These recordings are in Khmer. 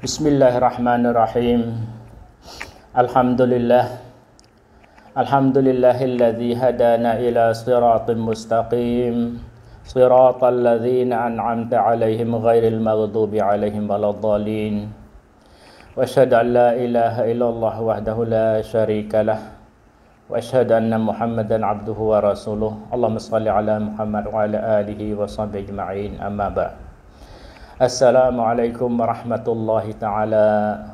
بسم الله الرحمن الرحيم الحمد لله الحمد لله الذي هدانا إلى صراط مستقيم صراط الذين أنعمت عليهم غير المغضوب عليهم ولا الضالين وأشهد أن لا إله إلا الله وحده لا شريك له وأشهد أن محمدا عبده ورسوله اللهم صل على محمد وعلى آله وصحبه أجمعين أما بعد Assalamualaikum warahmatullahi taala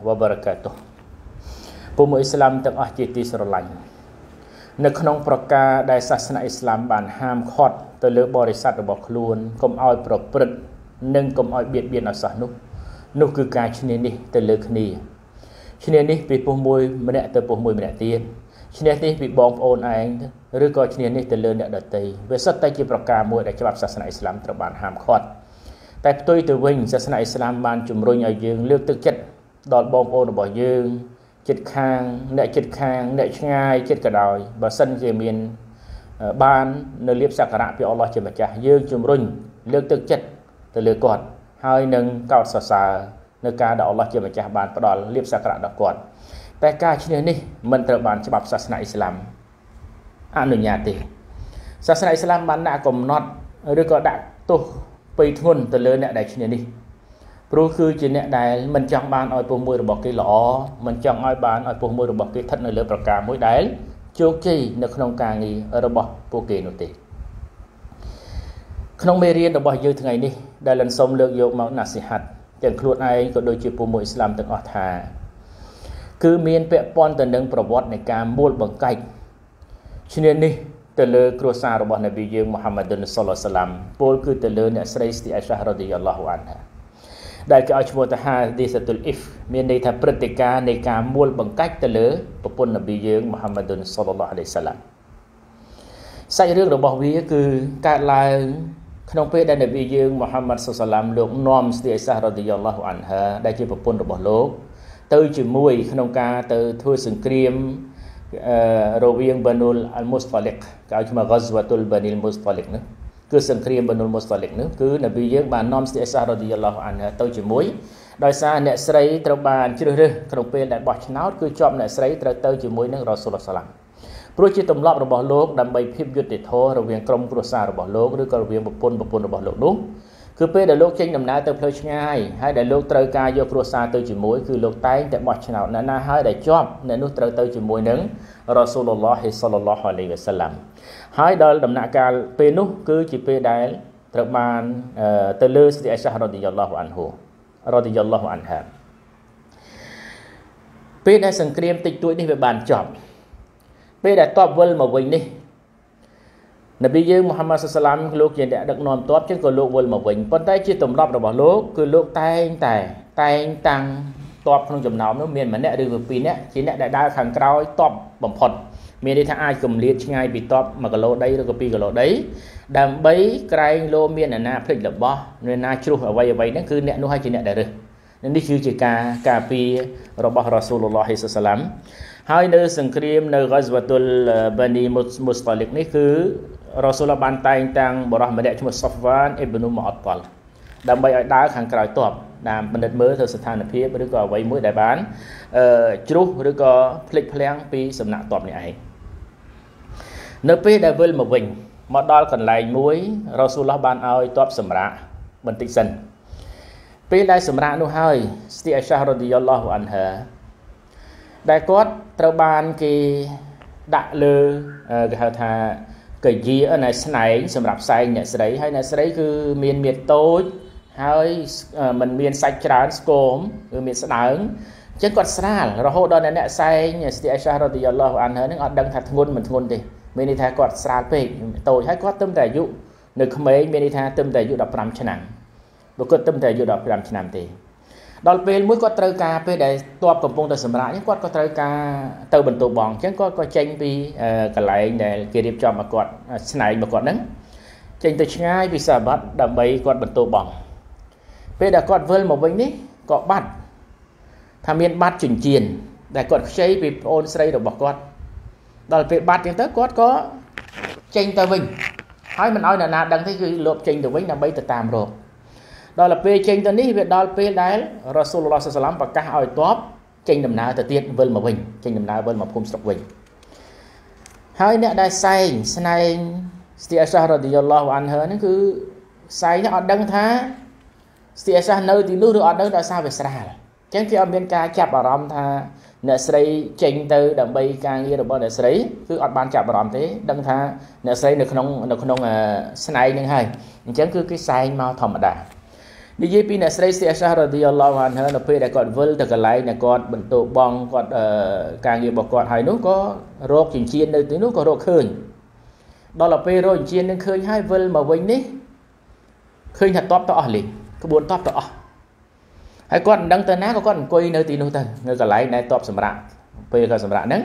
wabarakatuh ពុំអ៊ីស្លាមទាំងអស់ជាទីស្រឡាញ់នៅក្នុងប្រការដែលសាសនាអ៊ីស្លាមបានហាមឃាត់ទៅលើបរិស័ទរបស់ខ្លួនកុំឲ្យប្រព្រឹត្តនិងកុំឲ្យបៀតបៀនអសោះនោះនោះគឺការឈ្នះនេះទៅលើគ្នាឈ្នះនេះពីពុះមួយម្នាក់ទៅពុះមួយម្នាក់ទៀតឈ្នះនេះពីបងប្អូនឯងឬក៏ឈ្នះនេះទៅលើអ្នកដទៃវាសិតតែជាប្រការមួយដែលច្បាប់សាសនាអ៊ីស្លាមត្រូវបានហាមឃាត់តែផ្ទុយទៅវិញសាសនាអ៊ីស្លាមបានជំរុញឲ្យយើងលើកទឹកចិត្តដល់បងប្អូនរបស់យើងចិត្តខាងអ្នកចិត្តខាងអ្នកឆ្ងាយចិត្តក៏ដោយបើសិនជាមានបាននៅលៀបសក្ការៈពីអល់ឡោះជាម្ចាស់យើងជំរុញលើកទឹកចិត្តទៅលើគាត់ ហើយនឹងកោតសរសើរនៅការដែលអល់ឡោះជាម្ចាស់បានផ្ដល់លៀបសក្ការៈដល់គាត់តែការឈ្នះនេះមិនត្រូវបានច្បាប់សាសនាអ៊ីស្លាមអនុញ្ញាតទេសាសនាអ៊ីស្លាមបានដាក់កំណត់ឬក៏ដាក់ទោសពៃធ្ងន់ទៅលើអ្នក ដែលឈ្នះនេះព្រោះគឺជាអ្នកដែលមិនចង់បានឲ្យពុះមួយរបស់គេល្អមិនចង់ឲ្យបានឲ្យពុះមួយរបស់គេស្ថិតនៅលើប្រការមួយដែលជោគជ័យនៅក្នុងការងាររបស់ពួកគេនោះទេក្នុងមេរៀនរបស់យើងថ្ងៃនេះដែលលន់សូមលើកយកមកណាសិហាត់ទាំងខ្លួនឯងក៏ដូចជាពុះមួយអ៊ីស្លាមទាំងអស់ថាគឺមានពាក់ព័ន្ធទៅនឹងប្រវត្តិនៃការមួលបង្កាច់ឈ្នានេះទៅលើគ្រួសាររបស់នប៊ីយើងមូហាម៉ាឌុនសុលឡាឡាមពលគឺទៅលើអ្នកស្រីស្ទីអៃសារ៉ាឌីយ៉ាឡោះអានហាដែលគេឲ្យឈ្មោះថាហាឌីសតុលអ៊ីហ្វមានន័យថាព្រឹត្តិការណ៍នៃការមួលបង្កាច់ទៅលើប្រពន្ធនប៊ីយើងមូហាម៉ាឌុនសុលឡាឡៃសាឡាមសាច់រឿងរបស់វាគឺកើតឡើង ក្នុងពេលដែលនប៊ីយើងមូហាម៉ាត់សុសឡាមលោកនាំស្ទីអៃសារ៉ាឌីយ៉ាឡោះអានហាដែលជាប្រពន្ធរបស់លោកទៅជាមួយ ក្នុងការ ទៅធ្វើសង្គ្រាមរវាងបានូលអលមូស្តាលិកកៅឈ្មោះហ្គាហ្សវ៉ាតុលបានីលមូស្តាលិកនោះគឺសង្គ្រាមបានូលមូស្តាលិកនោះគឺនប៊ីយើងបាននាំស្ទីអេសារ៉ាឌីយ៉ាឡោះអានទៅជាមួយដោយសារអ្នកស្រីត្រូវបានជ្រើសរើសក្នុងពេលដែលបោះឆ្នោតគឺជាប់អ្នកស្រីត្រូវទៅជាមួយនឹងរ៉ាស៊ូលសាឡាំព្រោះជាទម្លាប់របស់លោកដើម្បីភាពយុត្តិធម៌រវាងក្រុមគ្រួសាររបស់លោកឬក៏រវាងប្រពន្ធប្រពន្ធរបស់លោកនោះគឺពេលដែលលោកចេញដំណើរទៅផ្លូវឆ្ងាយហើយដែលលោកត្រូវការយកគ្រួសារទៅជាមួយគឺលោកតែងតែបោះឆ្នោតណាណាហើយដែលជាប់អ្នកនោះត្រូវទៅជាមួយនឹងរ៉ាស៊ូលឡោះហិសលឡោះអាឡៃវ៉ាសាឡាំហើយដល់ដំណាក់កាលពេលនោះគឺជាពេលដែល ត្រូវបានទៅលើស្រីអៃសារ៉ាឌីយ៉ាឡោះអានហូរ៉ាឌីយ៉ាឡោះអានហាពេលដែលសង្គ្រាមតិចតួចនេះវាបានចប់ពេលដែលតបវិលមកវិញនេះនប៊ីយើងមូហាម៉ាត់សាឡាមលោកជាអ្នកដឹកនាំទ័ពចឹងក៏លោកវិលមកវិញប៉ុន្តែជាទម្លាប់របស់លោកគឺលោកតែងតែតែងតាំងទ័ពក្នុងចំណោមនោះមាន ម្នាក់ឬក៏ពីរនាក់ជាអ្នកដែលដើរខាងក្រោយទ័ពបំផុតមានន័យថាអាចគម្លាតឆ្ងាយពីតប1គីឡូដីឬក៏2គីឡូដីដើម្បីក្រែងលោមានអាណាភ្លេចរបស់មានណាជ្រុះអ្វីអ្វីហ្នឹងគឺអ្នកនោះហើយជាអ្នកដែលរើសនេះគឺជាការការពាររបស់រ៉ាស៊ូលឡោះសាឡាមហើយនៅ សង្គ្រាមនៅហ្គាសវ៉ាតុលបានីមូស្តាលិកនេះគឺរ៉ូសូលបានតែងតាំងបរិះម្នាក់ឈ្មោះសូហ្វានអ៊ីប៊ីនូមអតលដើម្បីឲ្យដើរខាងក្រោយតបតាមបណ្ឌិតមើលទៅស្ថានភាពឬក៏អ្វីមួយដែលបានជ្រុះឬក៏ភ្លេចភ្លាំងពី សំណាក់តបនេះឯងនៅពេលដែលវិលមកវិញមកដល់កន្លែងមួយរ៉ូសូលបានឲ្យតបសម្រាប់បន្តិចសិនពេលដែលសម្រាប់នោះហើយស្ទីអសារ៉ាឌីយ៉ាឡោះអានហាដែលគាត់ត្រូវបានគេដាក់លើគេហៅថាកយាណែស្នែងសម្រាប់សែងអ្នកស្រី ហើយអ្នកស្រីគឺមានមៀតតូចហើយมันមានសាច់ច្រើនស្គមគឺមានស្ដើងអញ្ចឹងគាត់ស្រាលរហូតដល់អ្នកសែងស្ទីអេសារ៉ាឌីយ៉ាឡោះអានហ្នឹងអត់ដឹងថាធ្ងន់មិនធ្ងន់ទេមានន័យថាគាត់ស្រាលពេកតូចហើយគាត់ទឹមតែអាយុនៅក្មេងមានន័យថាទឹមតែអាយុ15ឆ្នាំបើគាត់ទឹមតែអាយុ15ឆ្នាំទេដល់ពេលមួយគាត់ត្រូវការពេលដែលតបកំពុងតែសម្រាប់គាត់ក៏ត្រូវការទៅបន្ទោបងអញ្ចឹងគាត់ក៏ចេញពីកន្លែងដែលគេរៀបចំមកគាត់ស្នែងមកគាត់ហ្នឹងចេញទៅឆ្ងាយពីសាបាត់ដើម្បីគាត់បន្ទោបងពេលដែលគាត់វិលមកវិញនេះក៏បាត់ថាមានបាត់ចិញ្ចៀនដែលគាត់ខ្ចីពីប្អូនស្រីរបស់គាត់ដល់ពេលបាត់អញ្ចឹងទៅគាត់ក៏ចេញទៅវិញហើយមិនឲ្យអ្នកណាដឹងទេគឺលបចេញទៅវិញដើម្បីទៅតាមរកដល់ទៅពេលចេញទៅនេះវាដល់ពេលដែលរ៉ាស៊ូលឡោះសាឡាំប្រកាសឲ្យតបចេញដំណើរទៅទៀតវិលមកវិញចេញដំណើរវិលមកភូមិស្រុកវិញហើយអ្នកដែលសែងស្នែងស្ទីអេសារ៉ាឌីយ៉ាឡោះអានហឺហ្នឹងគឺសែងនេះអត់ដឹងថាស្ទីអេសានៅទីនោះឬអត់នៅដោយសារវាស្រាលអញ្ចឹងគេអត់មានការចាប់អារម្មណ៍ថាអ្នកស្រី ចេញទៅដើម្បីការងាររបស់អ្នកស្រីគឺអត់បានចាប់អារម្មណ៍ទេដឹងថាអ្នកស្រីនៅក្នុង នៅក្នុងស្នែងនឹងហើយអញ្ចឹងគឺគេសែងមកធម្មតានិយាយពីអ្នកស្រីសេអសារ៉ាឌីអល់ឡោះអានហឺនៅពេលដែលគាត់វិលទៅកន្លែងដែលគាត់បន្ទោបងគាត់ការងាររបស់គាត់ហើយនោះក៏រកចិញ្ចៀននៅទីនោះក៏រកឃើញ ដល់ទៅពេលរកចិញ្ចៀននឹងឃើញហើយវិលមកវិញនេះឃើញថាតបទៅអស់លេងក្បួនតបទៅអស់ហើយគាត់មិនដឹងទៅណាក៏គាត់អង្គុយនៅទីនោះទៅនៅកន្លែងដែលតបសម្រាប់ពេលគាត់សម្រាប់ហ្នឹង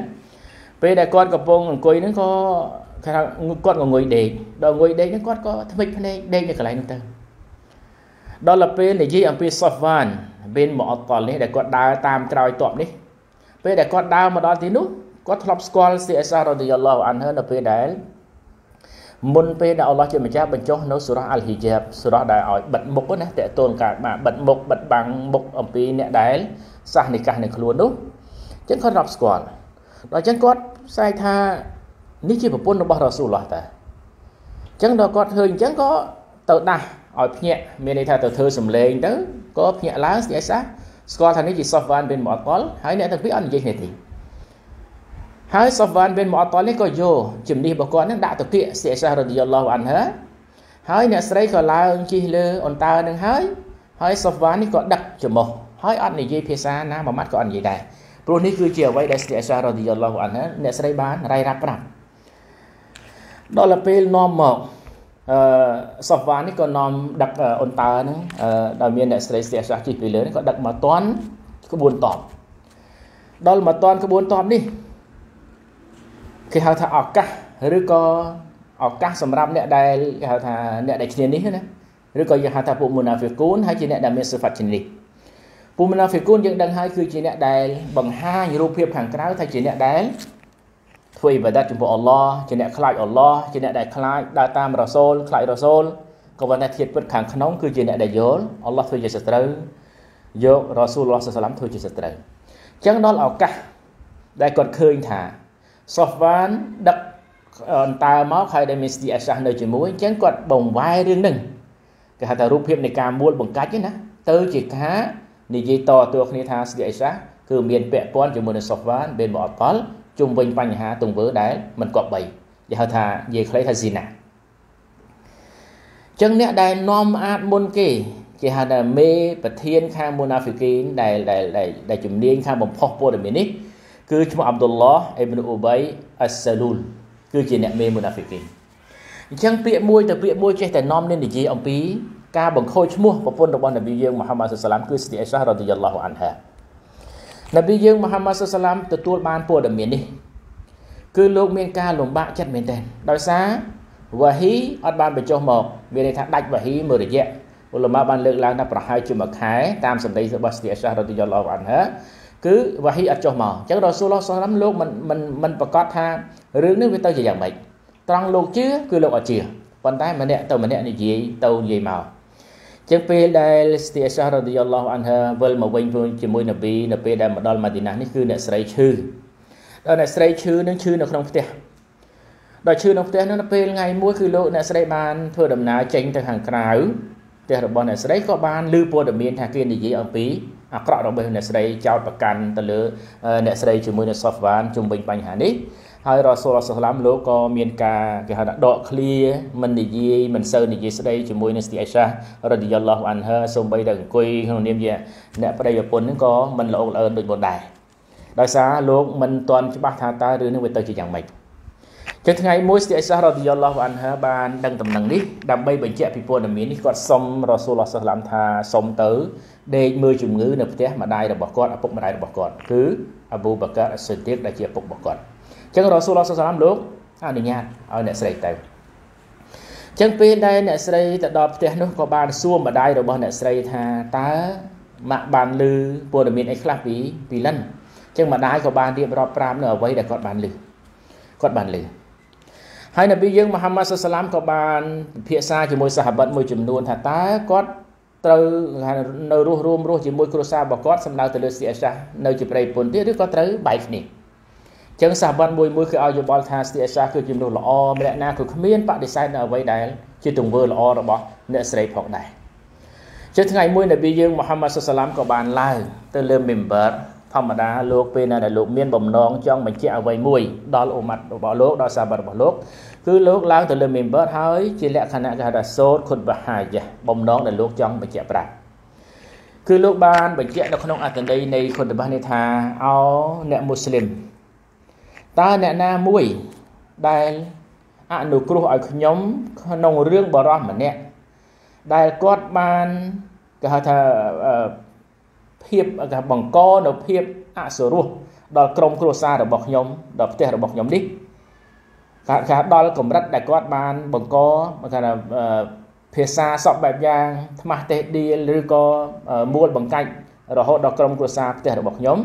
ពេលដែលគាត់កំពុងអង្គុយហ្នឹងក៏គេថាគាត់ក៏ងុយដេកដល់ងុយដេកហ្នឹងគាត់ក៏ថ្មិចភ្នែកដេកនៅកន្លែងនោះទៅដល់ទៅពេលនិយាយអំពី Safwan bin Mu'attal នេះដែលគាត់ដើរតាមក្រោយតបនេះ ពេលដែលគាត់ដើរមកដល់ទីនោះគាត់ធ្លាប់ស្គាល់ស៊ីអេសារ៉ាឌីយ៉ាឡោះអានហឺនៅពេលដែលមុនពេលដែលអល់ឡោះជាម្ចាស់បញ្ចុះនៅសូរ៉ាអលហ៊ីជាបសូរ៉ាដែលឲ្យបិទមុខណាតេតូនកើតបាទបិទមុខបិទបាំងមុខអំពីអ្នកដែលសះនិកាសនៅខ្លួននោះអញ្ចឹងគាត់រាប់ស្គាល់ដល់អញ្ចឹងគាត់ផ្សាយថានេះជាប្រពន្ធរបស់រ៉ាស៊ូលឡោះតាអញ្ចឹងដល់គាត់ឃើញអញ្ចឹងក៏ទៅដាស់ឲ្យភ្ញាក់មានន័យថាទៅធ្វើសំឡេងទៅក៏ភ្ញាក់ឡើងស្អីសោះស្គាល់ថានេះជា software វិញមកអតលហើយអ្នកទាំងពីរអត់និយាយគ្នាទេហើយ software វិញមកអតលនេះក៏យកជំនាញរបស់គាត់នឹងដាក់ទៅគៀកស្អីសោះរឌីយ៉ាឡោះអានហា ហើយអ្នកស្រីក៏ឡើងជិះលើអន្តានឹងហើយហើយ software នេះក៏ដឹកចំោះហើយអត់និយាយភាសាណាមួយម៉ាត់ក៏អត់និយាយដែរព្រោះនេះគឺជាអ្វីដែលស្រីអសារ៉ាឌីយ៉ាឡោះអានអ្នកស្រីបានរៃរ៉ាប់ប្រាប់ដល់ពេលនាំមកអឺសវ៉ានេះក៏នាំ ដឹកអ៊ុនតើហ្នឹងដោយមានអ្នកស្រីស្ទះសាសជីពីលើហ្នឹងក៏ដឹកមកតាន់ក្បួនតបដល់មកតាន់ក្បួនតបនេះគេហៅថាឱកាសឬក៏ឱកាសសម្រាប់អ្នកដែលគេហៅថាអ្នកដែលឈ្នានីសណាឬក៏យើងហៅថាពួកមូណាហ្វីកូនហើយជាអ្នកដែលមានសិផាត់ឈ្នានីសពួកមូណាហ្វីកូនយើងដឹងហើយគឺជាអ្នកដែលបង្ហាញរូបភាពខាងក្រៅថាជាអ្នកដែលធ្វើអ៊ីបាដាតចំពោះអល់ឡោះជាអ្នកខ្លាចអល់ឡោះជាអ្នកដែលខ្លាចដើរតាមរ៉ាសូលខ្លាចរ៉ាសូលក៏ប៉ុន្តែធាតពិតខាងក្នុងគឺជាអ្នក ដែលយល់អល់ឡោះធ្វើជាសត្រូវយករ៉ាស៊ូលឡោះសាឡាមធ្វើជាសត្រូវអញ្ចឹងដល់ឱកាសដែលគាត់ឃើញថាសូហ្វវ៉ានដឹកអន្តើមកហើយដែលមានស្ទីអេសាសនៅជាមួយអញ្ចឹងគាត់បងវាយរឿងហ្នឹងគេហៅថារូបភាពនៃការមួលបង្កាច់ណាទៅជាការនិយាយតទៅគ្នាថាស្ទីអេសាសគឺមាន ពាក់ព័ន្ធជាមួយនឹងសូហ្វវ៉ានមានបអត់ផលជុំវិញបញ្ហាទង្វើដែលមិនគប្បីគេហៅថានិយាយខ្លីថាស៊ីណាចឹងអ្នកដែលនាំអាចមុនគេគេហៅថាមេ ប្រធាន ខាងមូណាហ្វីគីនដែលដែលដែលជំនាញខាងបំផុសព័ត៌មាននេះគឺឈ្មោះអាប់ឌុលឡោះអ៊ីប្នូអ៊ូបៃអាសាលូលគឺជា អ្នកមេមូណាហ្វីគីនអញ្ចឹងពាក្យមួយទៅពាក្យមួយចេះតែនាំគ្នានិយាយអំពីការបង្ខូចឈ្មោះប្រពន្ធរបស់នប៊ីយើងមូហាម៉ាត់សុសឡាមគឺស្ទីអេសារ៉ាឌីយ៉ាឡោះអានហានប៊ីយើងមូហាម៉ាត់សុសឡាមទទួលបានព័ត៌មាននេះគឺលោកមានការលំបាកចិត្តមែនទែនដោយសារវ៉ាហ៊ីអត់បានបញ្ចុះមកមានន័យថាដាច់វ៉ាហ៊ីមួយរយៈអ៊ុលម៉ាបានលើកឡើងថាប្រហែលជាមួយខែតាមសម្ដីរបស់ស្ទីអសាសរតិយឡោអានហាគឺវ៉ាហ៊ីអត់ចុះមកអញ្ចឹងរ៉ាស៊ូលឡោះសាឡាមលោកមិនមិនមិនប្រកាសថារឿងនេះវាទៅជាយ៉ាងម៉េចត្រង់លោកជឿគឺលោកអត់ជឿប៉ុន្តែម្នាក់ទៅម្នាក់និយាយទៅនិយាយមកចឹងពេលដែលស្ទីអសារ៉ាឌីយ៉ាឡោះអានហាវិលមកវិញជាមួយនប៊ីនៅពេលដែលមកដល់ម៉ាឌីណានេះគឺអ្នកស្រីឈឺដល់អ្នកស្រីឈឺនឹងឈឺនៅក្នុងផ្ទះដល់ឈឺនៅផ្ទះនោះនៅពេលថ្ងៃមួយគឺលោកអ្នកស្រីបានធ្វើដំណើរចេញទៅខាងក្រៅផ្ទះរបស់អ្នកស្រីក៏បានឮព័ត៌មានថាគេនិយាយអំពីអាក្រក់របស់អ្នកស្រីចោតប្រកាន់ទៅលើអ្នកស្រីជាមួយនឹង software ជំវិញបញ្ហានេះហើយរ៉ាសូលអសឡាមលោកក៏មានការគេហៅថាដកឃ្លាមិននិយាយមិនសូវនិយាយស្ដីជាមួយនឹងស្ទីអេសារ៉ាឌីយ៉ាឡោះអានហាសូម្បីតែអង្គុយក្នុងនាមជាអ្នកប្តីប្រពន្ធហ្នឹងក៏មិនល្អល្អឿនដូចមុនដែរដោយសារលោកមិនទាន់ច្បាស់ថាតើរឿងនេះវាទៅជាយ៉ាងម៉េចចឹងថ្ងៃមួយស្ទីអេសារ៉ាឌីយ៉ាឡោះអានហាបានដឹងដំណឹងនេះដើម្បីបញ្ជាក់ពីព័ត៌មាននេះគាត់សុំរ៉ាសូលអសឡាមថាសុំទៅ ដេកមើលជំងឺនៅផ្ទះម្ដាយរបស់គាត់ឪពុកម្ដាយរបស់គាត់គឺអាប៊ូបាកាអ៊ីស្ស៊ីឌីកដែលជាឪពុករបស់គាត់អញ្ចឹងរ៉ូស៊ូលឡោះសាឡាមលោកអនុញ្ញាតឲ្យអ្នកស្រីទៅអញ្ចឹងពេលដែលអ្នកស្រីទៅដល់ផ្ទះនោះក៏បាន សួរម្ដាយរបស់ អ្នកស្រីថាតើម៉ាក់បានលឺព័ត៌មានអីខ្លះពីពីលិនអញ្ចឹងម្ដាយក៏បានរៀបរាប់ប្រាប់នៅអ្វីដែលគាត់បានលឺគាត់បានលឺហើយនប៊ីយើងមូហាម៉ាត់សុសឡាមក៏បានពិភាក្សាជាមួយសាហាបិតមួយចំនួន ថាតើគាត់ត្រូវនៅរស់រួមរស់ជាមួយគ្រួសាររបស់គាត់សម្ដៅទៅលើស្ទីអសាសនៅជាប្រៃពុនទៀតឬក៏ត្រូវបែកគ្នាចឹងសាសវត្តមួយមួយគឺឲ្យយោបល់ថាស្ទីអសាគឺជាមនុស្សល្អម្នាក់ណាគឺគ្មានបដិសេធនៅអ្វីដែល ជាទង្វើល្អរបស់អ្នកស្រីផងដែរចឹងថ្ងៃមួយនប៊ីយើងមូហាម៉ាត់សុសឡាមក៏បានឡើងទៅលើ member ធម្មតាលោកពេលណាដែលលោកមាន បំណងចង់បញ្ជាក់អ្វីមួយដល់អូម៉ាត់របស់លោកដល់សាបរបស់លោកគឺលោកឡើងទៅលើ member ហើយ ជាលក្ខណៈគេហៅថាសូត្រខុនបហាយបំណងដែលលោកចង់បញ្ជាក់ប្រាប់គឺលោកបានបញ្ជាក់នៅក្នុងអត្ថន័យនៃខុនបះនេះថាអោអ្នកមូស្លីមតើអ្នកណាមួយដែលអនុគ្រោះឲ្យខ្ញុំ ក្នុងរឿងបរោះម្នាក់ដែលគាត់បានគេហៅថាភាពគេបង្កនៅភាព អសុរោះដល់ក្រុមគ្រួសាររបស់ខ្ញុំដល់ផ្ទះរបស់ខ្ញុំនេះថាថាដល់កម្រិតដែលគាត់បាន បង្កគេថាភាសាសពបែបយ៉ាង ថ្មាស់ទេសដៀលឬក៏មួលបង្កាច់រហូតដល់ក្រុម គ្រួសារផ្ទះរបស់ខ្ញុំ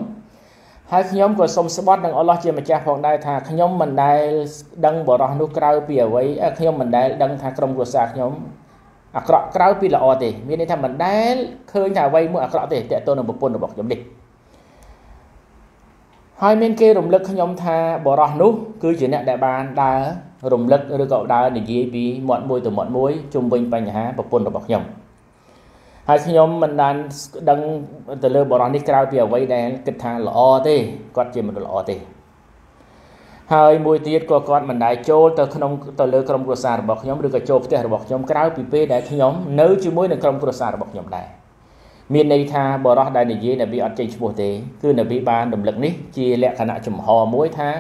ហើយខ្ញុំក៏សូមស្បត់នឹងអល់ឡោះជាម្ចាស់ផងដែរថាខ្ញុំមិនដែល ដឹងបរោះនោះក្រៅពីអ្វីខ្ញុំមិនដែលដឹងថាក្រុមគ្រួសារខ្ញុំអាក្រក់ក្រៅពីល្អទេ មានន័យថាមិនដែលឃើញថាអ្វីមួយអាក្រក់ទេតើតើនឹងប្រពន្ធរបស់ខ្ញុំនេះហើយមានគេរំលឹកខ្ញុំថាបរោះនោះ គឺជាអ្នកដែលបានដើររំលឹកឬក៏ដើរនិយាយពីមាត់មួយទៅមាត់មួយជុំវិញបញ្ហាប្រពន្ធរបស់ខ្ញុំហើយខ្ញុំមិនបានដឹងទៅលើបរិះនេះក្រៅពីអ្វីដែលគិតថាល្អទេគាត់ជាមនុស្សល្អទេហើយមួយទៀតក៏គាត់មិនដែរចូលទៅក្នុងទៅលើក្រុមគ្រួសាររបស់ខ្ញុំឬក៏ចូលផ្ទះរបស់ខ្ញុំក្រៅពីពេលដែលខ្ញុំនៅជាមួយនឹងក្រុមគ្រួសាររបស់ខ្ញុំដែរមានន័យថាបរោះដែលនិយាយនប៊ីអត់ចេញឈ្មោះទេ គឺនប៊ីបានរំលឹកនេះជាលក្ខណៈចំហមួយថា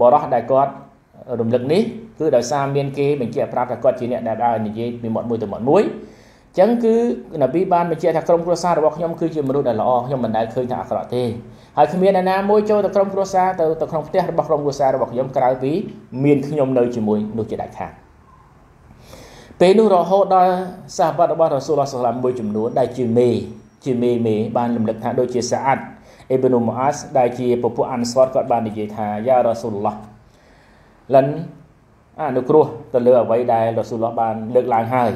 បរោះដែលគាត់រំលឹកនេះគឺដោយសារមាន គេបញ្ជាក់ប្រាប់ថាគាត់ជាអ្នកដែលដើរនិយាយពីមាត់មួយទៅមាត់មួយចឹងគឺនប៊ីបានបញ្ជាក់ថាក្រុមគ្រួសាររបស់ខ្ញុំគឺជាមនុស្សដែលល្អខ្ញុំមិនដែលឃើញថាអាក្រក់ទេហើយគ្មានអ្នកណាមួយចូលទៅក្រុមគ្រួសារទៅទៅក្នុងផ្ទះរបស់ក្រុមគ្រួសាររបស់ខ្ញុំក្រៅពីមានខ្ញុំនៅជាមួយនោះជាដាច់ខាតពេលនោះរហូតដល់សាហាបរបស់រ៉ាស៊ូលឡោះសាឡាមមួយចំនួនដែលជាមេជាមេមេបានរំលឹកថាដូចជាសាអាត់អ៊ីបនុមអាស ដែលជាពពួកអានសតគាត់បាននិយាយថាយ៉ារ៉ាស៊ូលឡោះលិនអនុគ្រោះទៅលើអ្វីដែលរ៉ាស៊ូលឡោះបានលើកឡើងហើយ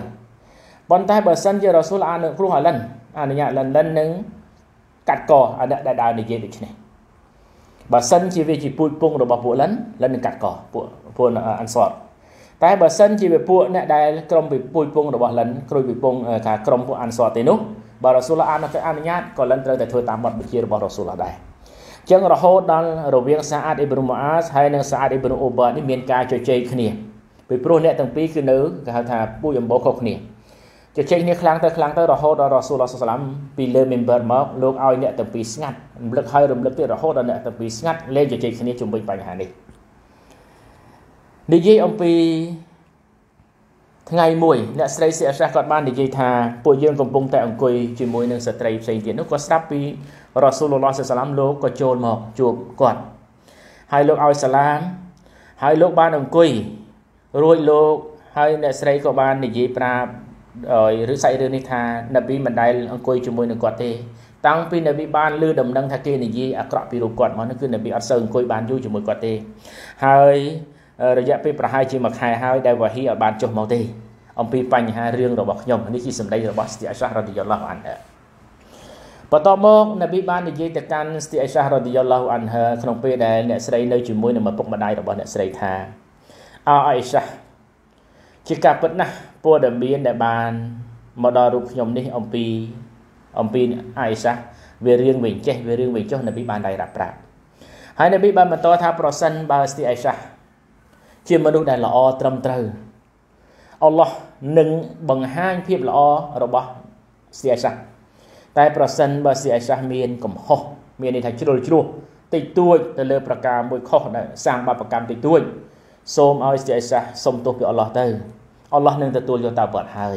ប៉ុន្តែបើសិនជារ៉ាស៊ូលអនុគ្រោះឲ្យលិនអនុញ្ញាតលិនលិននឹងកាត់កឲ្យអ្នកដែលដើរនិយាយដូចនេះបើសិនជាវាជាពូជពងរបស់ពួកលិន លិននឹងកាត់កពួកពួកអានសរតែបើសិនជាវាពួកអ្នកដែលក្រុមពីពូជពងរបស់លិនគ្រួយពីពងថាក្រុមពួកអានសរទេនោះបើរ៉ាស៊ូលអនុអនុញ្ញាតក៏លិនត្រូវតែធ្វើតាមបទបញ្ជារបស់រ៉ាស៊ូលដែរចឹងរហូតដល់រវាងសាអាតអ៊ីប្រូម៉ូអាសហើយនិងសាអាតអ៊ីប្រូអូបានេះមានការជជែកគ្នាពីព្រោះអ្នកទាំងពីរគឺនៅគេហៅថាពូជអំបោខុសគ្នាជជែកគ្នាខ្លាំងទៅខ្លាំងទៅរហូតដល់រ៉ាស៊ូលឡោះសាឡាមពីលើ member មកលោកឲ្យអ្នកទាំងពីរស្ងាត់រំលឹកឲ្យរំលឹកទៀតរហូតដល់អ្នកទាំងពីរស្ងាត់លែងជជែកគ្នាជាមួយបញ្ហានេះនិយាយអំពីថ្ងៃមួយអ្នកស្រីសិអស្រះគាត់បាន និយាយថាពួកយើងកំពុងតែអង្គុយជាមួយនឹងស្ត្រីផ្សេងទៀតនោះគាត់ស្រាប់ពីរ៉ាស៊ូលឡោះសាឡាមលោកក៏ចូលមកជួបគាត់ហើយលោកឲ្យសាឡាមហើយលោកបានអង្គុយរួចលោកហើយអ្នកស្រីក៏បាននិយាយប្រាប់ឬសាច់រឿងនេះថានប៊ីមិនដែលអង្គុយជាមួយនឹងគាត់ទេតាំងពីនប៊ីបាន លើ ដំណឹងថាគេនិយាយអាក្រក់ពីរូបគាត់មកនោះគឺនប៊ីអត់សូវអង្គុយបានយូរជាមួយគាត់ទេហើយរយៈពេលប្រហែលជាមួយខែហើយដែលវ៉ាហ៊ីអត់បានចុះមកទេ អំពី បញ្ហារឿងរបស់ខ្ញុំនេះជាសម្ដីរបស់ស្ទីអសាសរ៉ាឌីយ៉ាឡោះអានហាបន្តមកនប៊ីបាននិយាយទៅកាន់ស្ទីអសាសរ៉ាឌីយ៉ាឡោះអានហាក្នុងពេលដែលអ្នកស្រីនៅជាមួយនឹងឪពុកម្ដាយរបស់អ្នកស្រីថាអោអៃសាជាការពិតណាស់ព័ត៌មានដែលបានមកដល់រូបខ្ញុំនេះអំពីអំពីអាយសាវារៀងវិញចេះវារៀងវិញចុះនប៊ីបានតែរាប់ប្រាប់ហើយនប៊ីបានបន្តថា ប្រសិនបើស្ទីអាយសា ជាមនុស្សដែលល្អត្រឹមត្រូវអល់ឡោះនឹងបង្ហាញភាពល្អរបស់ស្ទីអាយសាតែប្រសិនបើស្ទីអាយសាមានកំហុសមានន័យថាជ្រុលជ្រោះតិចតួចទៅលើប្រការមួយខុសដែលសាងបាបកម្មតិចតួចសូមឲ្យស្ទីអាយសាសុំទោសពីអល់ឡោះទៅអល់ឡោះនឹងទទួលយកតាវ៉ាត់ហើយ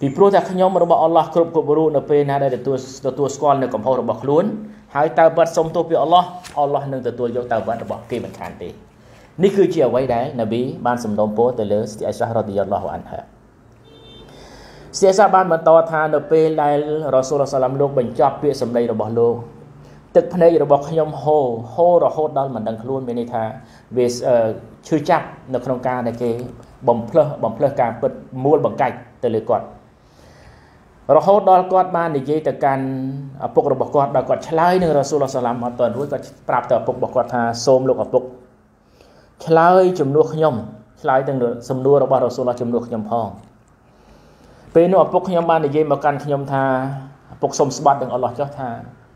ពីព្រោះថាខ្ញុំរបស់អល់ឡោះគ្រប់គ្រប់រូបនៅពេលណាដែលទទួលទទួលស្គាល់នៅកំហុសរបស់ខ្លួន ហើយតាវ៉ាត់សុំទោសពីអល់ឡោះអល់ឡោះនឹងទទួលយកតាវ៉ាត់របស់គេមិនខានទេនេះគឺជាអ្វីដែលនប៊ីបានសំដងពោទៅលើស្ទីអៃសារ៉ាឌីយ៉ាឡោះអានហាស្ទីអៃសាបានបន្តថានៅពេលដែលរ៉ាស៊ូលសាឡាមលោកបញ្ចប់ពាក្យសម្ដីរបស់លោកទឹកភ្នែករបស់ខ្ញុំហូរហូររហូតដល់មិនដឹងខ្លួនមានន័យថាវាឈឺចាប់នៅក្នុងការដែលគេបំភ្លឺបំភ្លឺការពិតមូលបង្កាច់ទៅលើគាត់រហូតដល់គាត់បាន និយាយទៅកាន់ឪពុក របស់គាត់ដល់គាត់ឆ្លើយនឹងរ៉ាស៊ូលសាឡាមអត់ទាន់រួចគាត់ប្រាប់ទៅឪពុករបស់គាត់ថាសូមលោកឪពុក ឆ្លើយជំនួសខ្ញុំឆ្លើយទាំងសំណួររបស់រ៉ាស៊ូលជំនួសខ្ញុំផងពេលនោះឪពុកខ្ញុំបាននិយាយមកកាន់ខ្ញុំថាឪពុកសូមស្បាត់នឹងអល់ឡោះចុះថា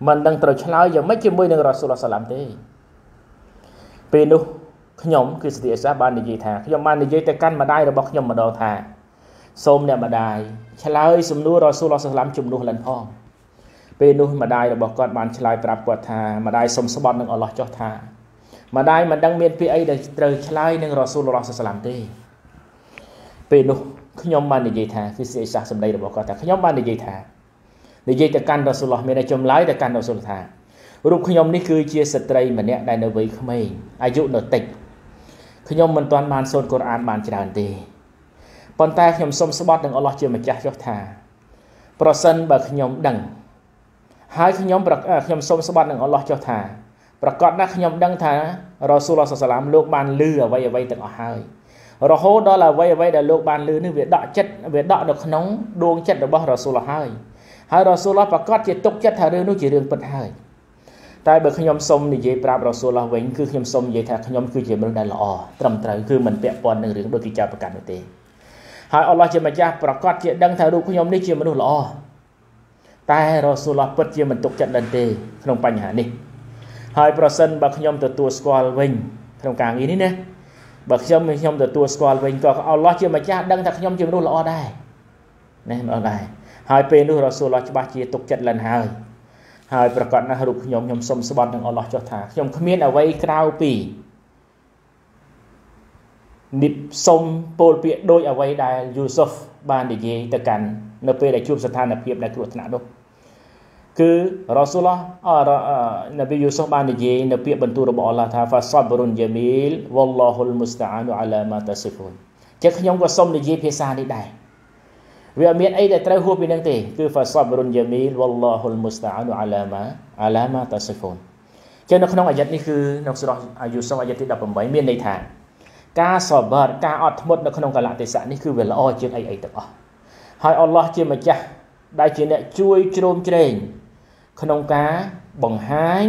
មិនដឹងត្រូវឆ្លើយយ៉ាងម៉េចជាមួយនឹងរ៉ាស៊ូលសាឡាមទេពេលនោះខ្ញុំគឺសតិអសាបាននិយាយថាខ្ញុំបាននិយាយទៅកាន់ម្ដាយរបស់ខ្ញុំម្ដងថាសូមអ្នកម្ដាយឆ្លើយសំណួររ៉ាស៊ូលឡោះសាឡាមជំនួសលិនផងពេលនោះម្ដាយរបស់គាត់បានឆ្លើយប្រាប់គាត់ថាម្ដាយសូមស្បត់នឹងអល់ឡោះចុះថាម្ដាយមិនដឹងមានពាក្យអីដែលត្រូវឆ្លើយនឹងរ៉ាស៊ូលឡោះសាឡាមទេពេលនោះខ្ញុំបាននិយាយថាគឺសេសាសម្ដីរបស់គាត់ថាខ្ញុំបាននិយាយថានិយាយទៅកាន់រ៉ាស៊ូលឡោះមានតែចម្លើយទៅកាន់រ៉ាស៊ូលថារូបខ្ញុំនេះគឺជាស្ត្រីម្នាក់ដែលនៅវ័យក្មេងអាយុនៅតិចខ្ញុំមិនទាន់បានសូត្រកូរ៉ានបានច្រើនទេប៉ុន្តែខ្ញុំសូមស្បត់នឹងអល់ឡោះជាម្ចាស់ចុះថា ប្រសិនបើខ្ញុំដឹងហើយខ្ញុំខ្ញុំសូមស្បត់នឹងអល់ឡោះចុះថាប្រកាសណាស់ខ្ញុំដឹងថារ៉ូស៊ូលឡោះសាឡាមលោកបានលឺអ្វីអ្វីទាំងអស់ហើយរហូតដល់អ្វីអ្វីដែលលោកបានលឺនេះវាដក់ចិត្តវាដក់នៅក្នុងដួងចិត្តរបស់រ៉ូស៊ូលឡោះហើយហើយរ៉ូស៊ូលឡោះប្រកាសជាទុកចិត្ត ថារឿងនោះជារឿងពិតហើយតែបើខ្ញុំសុំនិយាយប្រាប់រ៉ាស៊ូលឡោះវិញគឺខ្ញុំសុំនិយាយថាខ្ញុំ គឺជាមនុស្សដែលល្អត្រឹមត្រូវគឺមិនពាក់ព័ន្ធនឹងរឿងដូចគេចាប់ប្រកាន់នោះទេហើយអល់ឡោះជាម្ចាស់ប្រកាសជាដឹងថារូបខ្ញុំនេះជាមនុស្សល្អតែរ៉ាស៊ូលឡោះពិតជាមិនទុកចិត្តដែរទេក្នុងបញ្ហានេះ ហើយប្រសិនបើខ្ញុំទទួលស្គាល់វិញក្នុងការងារនេះណាបើខ្ញុំខ្ញុំទទួលស្គាល់វិញក៏អល់ឡោះជាម្ចាស់ដឹងថាខ្ញុំជាមនុស្សល្អដែរណាល្អដែរហើយពេលនោះរ៉ាស៊ូលឡោះច្បាស់ជាទុកចិត្តលិនហើយហើយប្រកាសណាស់រូបខ្ញុំខ្ញុំសុំស្បត់នឹងអល់ឡោះចុះថាខ្ញុំគ្មានអ្វីក្រៅពីនិបសុំពោលពាក្យដោយអ្វីដែលយូសុហ្វបាននិយាយទៅកាន់នៅ ពេលដែលជួបស្ថានភាពដែលគ្រោះថ្នាក់នោះគឺរ៉ាស៊ូលឡោះនប៊ីយូសុហ្វបាននិយាយនៅពាក្យបន្ទូលរបស់អល់ឡោះថាហ្វាសាប់រុនយ៉ាមីលវ៉ាឡោហ៊ុលមុស្តាអានអាឡាម៉ាតាស៊ីហ្វូនចឹងខ្ញុំក៏សុំនិយាយ ភាសានេះដែរវាអត់មានអីដែលត្រូវហួសពីនឹងទេគឺ fasabru jamil wallahu almusta'anu ala ma ala ma tasifun ចឹងនៅក្នុងអាយ៉ិតនេះគឺនៅស្រោះអាយុសុអាយ៉ិតទី18មានន័យថាការសបាតការអត់ធ្មត់នៅក្នុងកលៈទេសៈនេះគឺវាល្អជាងអីអីទាំងអស់ហើយអល់ឡោះជាម្ចាស់ដែលជាអ្នកជួយជ្រោមជ្រែងក្នុងការបង្ហាញ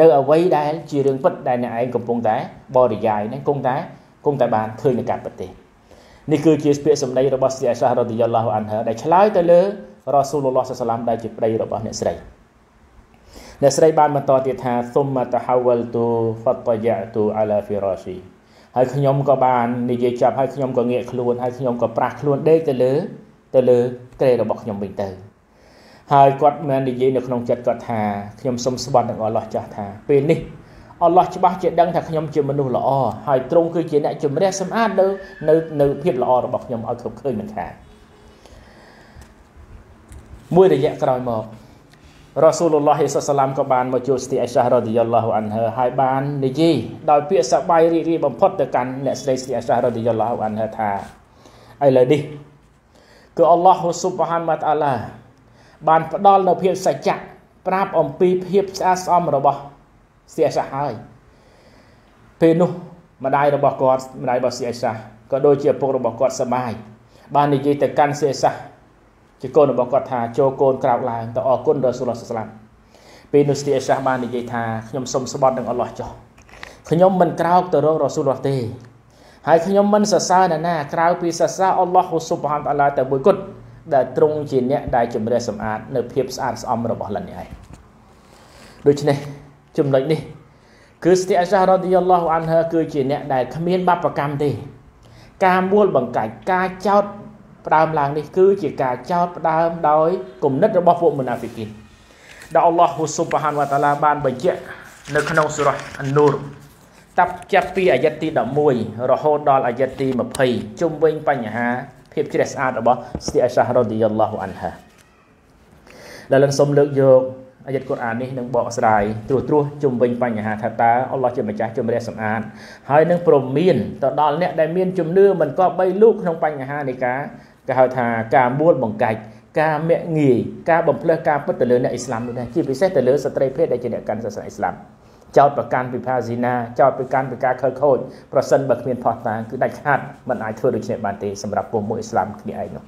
នៅអ្វីដែលជារឿងពិតដែលអ្នកឯងកំពុងតែបរិយាយហ្នឹងគង់តែគង់តែបានឃើញនឹងការពិតទេនេះគឺជាពាក្យសម្ដីរបស់ស្ត្រីអាសារ៉ាឌីយ៉ាឡោះអានហាដែលឆ្លើយទៅលើរ៉ាស៊ូលឡោះសាឡាមដែលជាប្តីរបស់អ្នកស្រីអ្នកស្រីបានបន្តទៀតថាសុំមតហវលទូហ្វតយ៉ាទូអាឡាហ្វីរ៉ាស៊ីហើយខ្ញុំក៏បាននិយាយចប់ហើយខ្ញុំក៏ងាកខ្លួនហើយខ្ញុំក៏ប្រះខ្លួនដេកទៅលើទៅលើក្រេរបស់ខ្ញុំវិញទៅ ហើយគាត់មិននិយាយនៅក្នុងចិត្តគាត់ថាខ្ញុំសូមស្បត់នឹងអល់ឡោះចាស់ថា ពេលនេះអល់ឡោះច្បាស់ជាដឹងថាខ្ញុំជាមនុស្សល្អហើយទ្រង់គឺជា អ្នកជំរះសម្អាតនៅនៅនៅភាពល្អរបស់ខ្ញុំឲ្យគ្រប់ឃើញមិនខាតមួយរយៈក្រោយមករ៉ាស៊ូលឡោះសាសឡាមក៏បានមកជួបស្ទីអៃសារ៉ាឌីយ៉ាឡោះអានហឺហើយបាន និយាយដោយពាក្យសប្បាយរីករាយបំផុតទៅកាន់អ្នកស្រីស្ទីអៃសារ៉ាឌីយ៉ាឡោះអានហឺថាឥឡូវនេះគឺអល់ឡោះស៊ុបហានម៉ាតអាឡា បានផ្ដល់នូវភាព សច្ចៈប្រាប់អំពីភាពស្អាតស្អំរបស់សៀសះហើយពេលនោះម្ដាយរបស់គាត់ ម្ដាយរបស់សៀសះក៏ដូចជាឪពុករបស់គាត់សមាយបាននិយាយទៅកាន់សៀសះជាកូនរបស់គាត់ថាចូលកូនក្រោកឡើងទៅអរគុណដល់សូលសស្លាប់ពេលនោះសៀសះបាននិយាយថាខ្ញុំសូមស្បត់នឹងអល់ឡោះចុះខ្ញុំមិនក្រោកទៅរករ៉ូស៊ូលឡោះទេហើយខ្ញុំមិនសរសើរនរណាក្រៅពីសរសើរអល់ឡោះស៊ុបហានតាឡាតែមួយគត់ដែលទ្រង់ជាអ្នកដែលជំរះសម្អាតនៅភាពស្អាតស្អំរបស់លិននេះឯងដូច្នេះចំណុចនេះ គឺស្ទីអាសារ៉ាឌីយ៉ាឡោះអានហាគឺជាអ្នកដែលគ្មាន បាបកម្មទេ ការមួលបង្កាច់ការចោតផ្ដើមឡើងនេះ គឺ ជាការចោតផ្ដើមដោយគំនិត របស់ពួកមុណាហ្វីកីនដែលអល់ឡោះហ៊ូស៊ុបហានវតាឡាបានបញ្ជាក់នៅក្នុងសូរ៉ាអានូរតាប់ចាប់ពីអាយត្តទី11រហូតដល់អាយត្តទី20ជុំវិញបញ្ហា ភាពជ្រះស្អាតរបស់ស្ទីអាសារ៉ាឌីយ៉ាឡោះអានហាដែលនឹងសូមលើកយកអាយត្តកូរ៉ាននេះនឹងបកស្រាយត្រួសត្រាសជុំវិញបញ្ហាថាតើអល់ឡោះជាម្ចាស់ជំរះសម្អាតហើយនឹងព្រមមានទៅដល់អ្នកដែលមានជំនឿមិនក៏បីលូកក្នុងបញ្ហានៃការគេហៅថាការមួលបង្កាច់ការមាក់ងាយការបំផ្លើសការពុតទៅលើអ្នកអ៊ីស្លាមនោះដែរជាពិសេសទៅលើស្ត្រីភេទដែលជាអ្នកកាន់សាសនាអ៊ីស្លាមចោតប្រកាន់ពីផាស៊ីណាចោតប្រកាន់ពីការខើខូចប្រសិនបើគ្មានផោះតាងគឺដាច់ខាតមិនអាចធ្វើដូចនេះបានទេសម្រាប់ពុំមួយអ៊ីស្លាមគ្នាឯងនោះ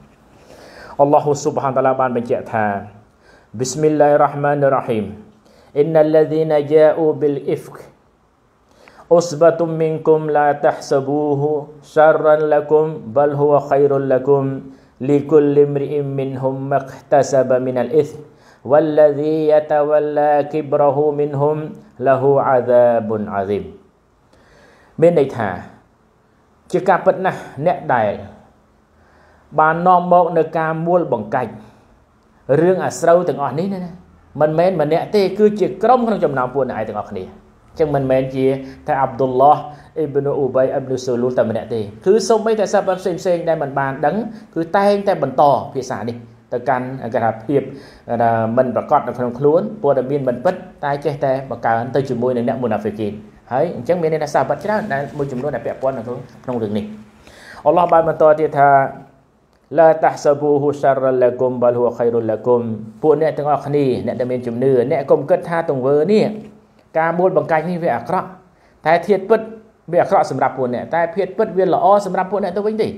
អល់ឡោះស៊ុបហានតាឡាបានបញ្ជាក់ថា بسم الله الرحمن الرحيم إن الذين جاءوا بالإفك أصبة منكم لا تحسبوه شرا لكم بل هو خير لكم لكل امرئ منهم ما اكتسب من الإثم والذي يتولى كبره منهم له عذاب عظيم មានន័យថាជាការពិតណាស់អ្នកដែលបាននាំមកនៅការមួលបង្កាច់រឿងអាស្រូវទាំងអស់នេះណាមិនមែនម្នាក់ទេគឺជាក្រុមក្នុងចំណោមពួកអ្នកឯងទាំងអស់គ្នាចឹងមិនមែនជាថាអាប់ឌុលឡោះអ៊ីប្នូអ៊ូបៃអ៊ីប្នូសូលូតែម្នាក់ទេគឺសូម្បីតែសាប់ផ្សេងផ្សេងដែលមិនបាន ដឹងគឺតែងតែបន្តភាសានេះទៅកាន់គេថាភាពថាមិនប្រកបនៅក្នុងខ្លួនព័ត៌មានមិនពិតតែចេះតែបង្កើនទៅជាមួយនឹងអ្នកមុនាហ្វីកីនហើយអញ្ចឹងមានន័យថាសាប់ច្រើនដែលមួយចំនួនដែលពាក់ព័ន្ធនៅក្នុងរឿងនេះអល់ឡោះបានបន្តទៀតថាឡាតាហ្សាប៊ូហ៊ូសាររឡាគុំបលហ៊ូខៃរុឡាគុំពួកអ្នកទាំងអស់គ្នាអ្នកដែលមានជំនឿអ្នកកុំគិតថាទង្វើនេះការមួលបង្កាច់នេះវាអាក្រក់តែធៀបពិតវាអាក្រក់សម្រាប់ពួកអ្នកតែភៀតពិតវាល្អសម្រាប់ពួកអ្នកទៅវិញទេ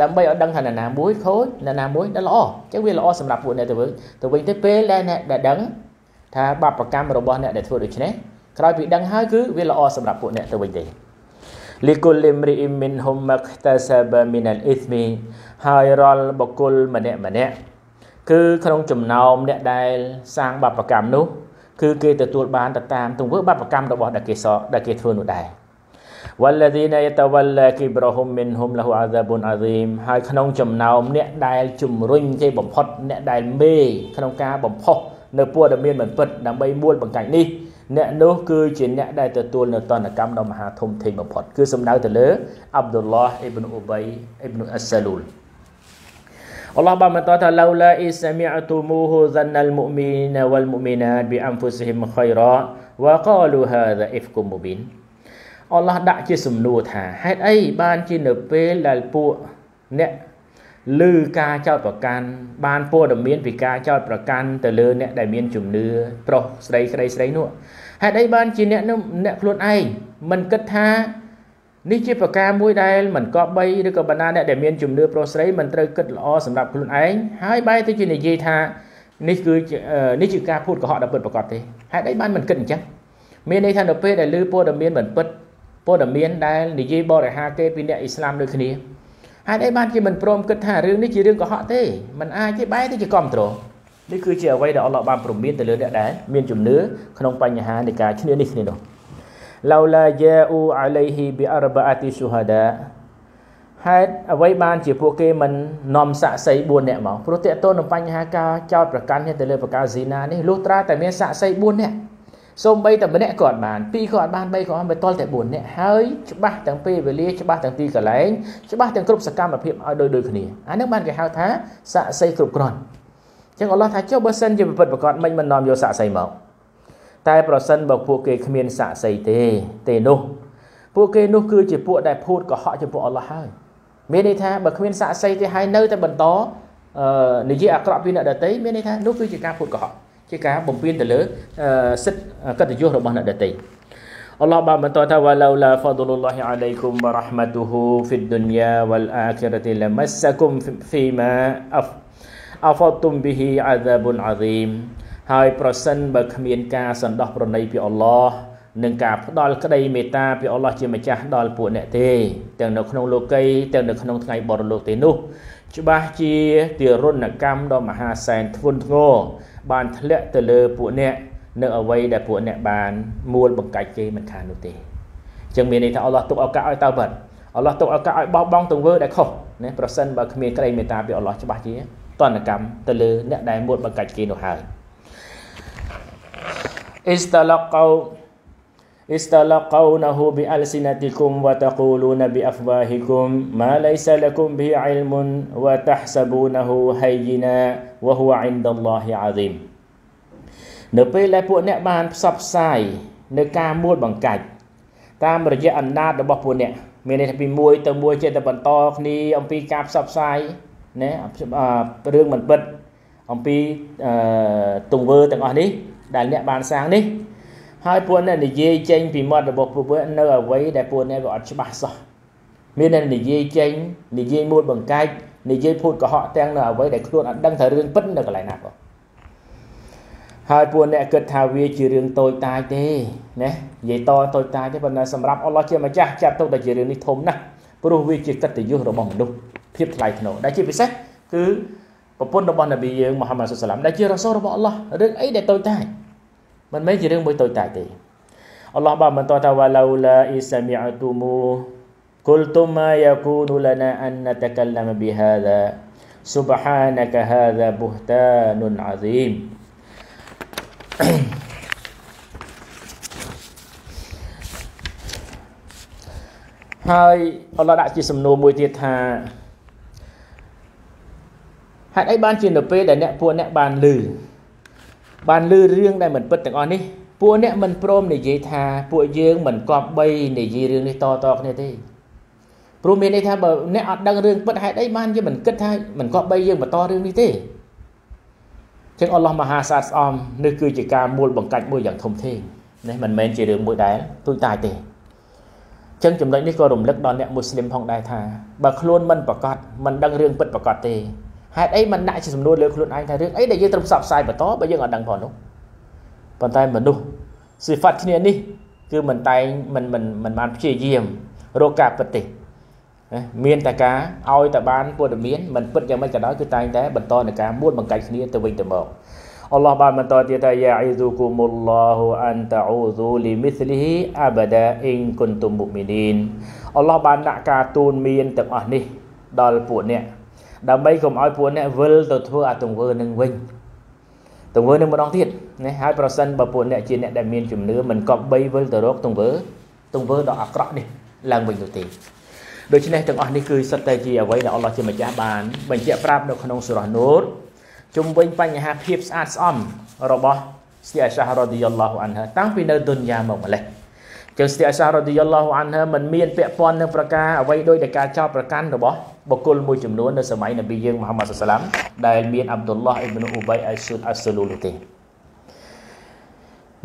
ដើម្បីឲ្យដឹងថាណាមួយខូចណាណាមួយដែលល្អអញ្ចឹងវាល្អសម្រាប់ពួកអ្នកទៅវិញទៅវិញទៅពេលដែលអ្នកដែលដឹងថាបាបកម្មរបស់អ្នកដែលធ្វើដូច្នេះក្រោយពីដឹងហើយគឺវាល្អសម្រាប់ពួកអ្នកទៅវិញទេលីគុលអ៊ីមរីអ៊ីមមីនហ៊ុមមកតាសាបាមីនអលអ៊ីស្មីហើយរាល់បុគ្គលម្នាក់ម្នាក់គឺក្នុងចំណោមអ្នកដែល សាងបាបកម្មនោះ គឺគេទទួលបានទៅតាមទង្វើបាបកម្មរបស់ដែលគេសដែលគេធ្វើនោះដែរ والذين يتولى كبرهم منهم له عذاب عظيم ហើយក្នុងចំណោមអ្នកដែលជំរុញគេបំផុតអ្នកដែលមេក្នុងការបំផុសនៅពួកដែលមានមិនពិត ដើម្បីមួលបង្កាច់នេះអ្នកនោះគឺជាអ្នកដែលទទួលនៅតនកម្មដ៏មហាធំធេងបំផុតគឺសំដៅទៅលើអាប់ឌុលឡោះអ៊ីប្នុអ៊ូបៃអ៊ីប្នុអសាលូលអល់ឡោះបានបន្តថាឡូឡាអ៊ីសាមីអទូមូហ៊ូហ្សាន់ណលមុមីនវលមុមីណាតប៊ីអាំហ្វូស៊ីហ៊ីមខៃរ៉ាវ៉ាកាលូហាហ្សាអ៊ីហ្វគុមមូប៊ីនអល់ឡោះដាក់ជាសំណួរថាហេតុអីបាន ជានៅពេលដែលពួកអ្នកឬការចោតប្រកាន់បានព័ត៌មានពីការចោតប្រកាន់ទៅលើ អ្នកដែលមានជំនឿប្រុសស្រីស្រីស្រីនោះហេតុអីបានជាអ្នកនឹងអ្នកខ្លួនឯងមិនគិតថានេះជាប្រការមួយដែលមិនគប្បីឬក៏បណ្ដាអ្នកដែលមានជំនឿប្រុសស្រីមិនត្រូវគិតល្អសម្រាប់ខ្លួនឯងហើយបែរទៅជានិយាយថានេះគឺនេះជាការพูดកុហកដល់ពិតប្រកបទេហេតុអីបានមិនគិតអញ្ចឹងមានន័យថានៅពេលដែលឮព័ត៌មានមិនពិតព័ត៌មានដែលនិយាយបរិហាគេពីអ្នកអ៊ីស្លាមដូចគ្នាហេតុអីបានជាមិនព្រមគិតថារឿងនេះជារឿងកុហកទេมันអាចទេបែរទៅជាគ្រប់គ្រងនេះគឺជាអ្វីដែលអល់ឡោះបានព្រមានទៅលើអ្នកដែលមានជំនឿក្នុងបញ្ហានៃការឈ្នានេះគ្នានោះឡូឡាយ៉ាអ៊ូអាឡៃហ៊ីប៊ីអរបាអាទីស៊ូហាដាហេតុអ្វីបានជាពួកគេមិននាំសាក់សី4នាក់មកព្រោះតកតូននឹងបញ្ហាការចោតប្រកាន់គ្នាទៅលើប្រការស៊ីណានេះលុះត្រាតែមានសាក់សី4នាក់សូមបីតែម្នាក់ក៏អត់បានពីរក៏អត់បានបីក៏អត់បានតល់តែ4នាក់ហើយច្បាស់ទាំងពេលវេលាច្បាស់ទាំងទីកន្លែងច្បាស់ទាំងគ្រប់សកម្មភាពឲ្យដូចដូចគ្នាអានេះបានគេហៅថាសាក់សីគ្រប់គ្រាន់ចឹងអល់ឡោះថាចុះបើសិនជាពិពិតប្រកបមិនមិននាំយកសាក់សីមកតែប្រសិនបើពួកគេគ្មានសាក់សីទេទេនោះពួកគេនោះគឺជាពួកដែលភូតកុហកចំពោះអល់ឡោះហើយមានន័យថាបើគ្មានសាក់សីទេហើយនៅតែបន្តអឺនិយាយអាក្រក់ពីអ្នកដតីមានន័យថានោះគឺជាការភូតកុហកជាការបំពានទៅលើសិទ្ធិកិត្តិយសរបស់អ្នកដតីអល់ឡោះបានបន្តថាវឡូឡាហ្វាឌុលឡោះអាឡៃគុមវរ៉ាហ្មាទូហ៊ូហ្វីដឌុនយ៉ាវលអាខិរតិលម៉ាសាគុមហ្វីម៉ាអាហ្វអហ្វតុមប៊ីហ៊ីអាហ្សាបុនអាហ្ស៊ីមហើយប្រសិនបើគ្មានការសន្តោសប្រណីពីអល់ឡោះនឹងការផ្ដល់ក្តីមេត្តាពីអល់ឡោះជាម្ចាស់ដល់ពួកអ្នកទេទាំងនៅក្នុងលោកីទាំងនៅក្នុងថ្ងៃបរលោកទេនោះច្បាស់ជាទារុណកម្មដ៏មហាសែនធ្ងន់ធ្ងរបានធ្លាក់ទៅលើពួកអ្នកនៅអ្វីដែលពួកអ្នកបានមូលបង្កាច់គេមិនខាននោះទេអញ្ចឹងមានន័យថាអល់ឡោះទុកឱកាសឲ្យតើបាត់អល់ឡោះទុកឱកាសឲ្យបោះបង់ទង្វើដែលខុសណាប្រសិនបើគ្មានក្តីមេត្តាពីអល់ឡោះច្បាស់ជាទណ្ឌកម្មទៅលើអ្នកដែលមួតបកាច់គេនោះហើយអ៊ីស្តាឡកោ استلقونه بألسنتكم وتقولون بأفواهكم ما ليس لكم به علم وتحسبونه هينا وهو عند الله عظيم នៅពេលដែលពួកអ្នកបានផ្សព្វផ្សាយនៅការមួលបង្កាច់តាមរយៈអណ្ដាតរបស់ពួកអ្នកមានន័យថាពីមួយ ទៅមួយចេះតែបន្តគ្នាអំពីការផ្សព្វផ្សាយណារឿងមិនពិតអំពីទង្វើទាំងអស់នេះដែលអ្នកបានសាងនេះ ហើយពួកអ្នកនិយាយចេញពីមាត់របស់ពួកអ្នកនៅអ្វីដែលពួកអ្នកវាអត់ច្បាស់សោះមានអ្នកនិយាយចេញនិយាយមួលបង្កាច់និយាយភូតកុហកទាំងនៅអ្វីដែលខ្លួនអត់ដឹងថារឿងពិតនៅកន្លែងណាបងហើយពួកអ្នកគិតថាវាជារឿងតូចតាចទេណានិយាយតតូចតាចទេប៉ុន្តែសម្រាប់អល់ឡោះជាម្ចាស់ចាត់ទុកថាជារឿងនេះធំណាស់ព្រោះវាជាកិត្តិយសរបស់មនុស្សភាពថ្លៃថ្នូរដែលជាពិសេសគឺប្រពន្ធរបស់នប៊ីយើងមូហាម៉ាត់សុសឡាមដែលជារ៉ាសូលរបស់អល់ឡោះរឿងអីដែលតូចតាចមិនមែនជារឿងមួយតូចតាចទេអល់ឡោះបានបន្តថាវ៉ាឡូឡាអ៊ីសមីអ៊ូទូមូកុលតុមាយកូនលណាអានតកលឡាមប៊ីហាដា Subhanaka hadha buhtanun azim. ហើយអល់ឡោះដាក់ជាសំណួរមួយទៀតថាហេតុអីបានជានៅពេលដែលអ្នកពួកអ្នកបានលឺបានលឺរឿងដែលមិនពិតទាំងអស់នេះពួកអ្នកមិនព្រមនិយាយថាពួកយើងមិនគប្បីនិយាយរឿងនេះតតគ្នាទេ ព្រោះមានន័យថាបើអ្នកអត់ដឹងរឿងពិតហេតុអីបានយើងមិនគិតថាមិនគប្បីយើងបន្តរឿងនេះទេចឹងអល់ឡោះមហាសាស្ត្រស្អំនេះគឺជាការមូលបង្កាច់មួយយ៉ាងធំធេងនេះមិនមែនជារឿងមួយដែលទូចតាចទេចឹងចំណុចនេះក៏រំលឹកដល់អ្នកមូស្លីមផងដែរថាបើខ្លួនមិនប្រកាសមិនដឹងរឿងពិតប្រកាសទេហេតុអីមិនដាក់ជាសំណួរលើខ្លួនឯងថារឿងអីដែលយើងត្រូវផ្សព្វផ្សាយបន្តបើយើងអត់ដឹងផងនោះប៉ុន្តែមនុស្សសិហ្វាត់គ្នានេះ គឺមិនតែងមិនមិនមិនបានព្យាយាមរកការពិតទេមានតែការឲ្យតែបានព័ត៌មានមិនពិតយ៉ាងម៉េចក៏ដោយគឺតែងតែបន្តនឹងការមួលបង្កាច់គ្នាទៅវិញទៅមកអល់ឡោះបានបន្តទៀតថាយ៉ាអ៊ីស៊ូគុមុលឡោះអានតអ៊ូស៊ូលីមីស្លីហ៊ីអាបាដាអ៊ីនគុនតុមមុមីនីន អល់ឡោះបានដាក់ការទូនមានទាំងអស់នេះ ដល់ពួកអ្នកដើម្បីកុំឲ្យពួកអ្នកវិលទៅធ្វើអាទង្វើនឹងវិញទង្វើនឹងម្ដងទៀតណាហើយប្រសិនបើពួកអ្នកជាអ្នកដែលមានជំនឿមិនកប់បីវិលទៅរកទង្វើទង្វើដ៏អាក្រក់នេះឡើងវិញទៅទេដូច្នេះទាំងអស់នេះគឺសិតតែជាអ្វីដែលអល់ឡោះជាម្ចាស់បានបញ្ជាក់ប្រាប់នៅក្នុងសូរ៉ានូរជុំវិញបញ្ហាភាពស្អាតស្អំរបស់ស្ទីអាសារ៉ាឌីយ៉ាឡោះអានហាតាំងពីនៅឌុនយ៉ាមកម្លេះចឹងស្ទីអាសារ៉ាឌីយ៉ាឡោះអានហាមិនមានពាក់ព័ន្ធនឹងប្រការអ្វីដោយតែការចោទប្រកាន់របស់បុគ្គលមួយចំនួននៅសម័យនប៊ីយើងមូហាម៉ាត់សាឡាមដែលមានអាប់ឌុលឡោះអ៊ីប្នូអ៊ូបៃអៃស៊ុនអាសូលូលទេ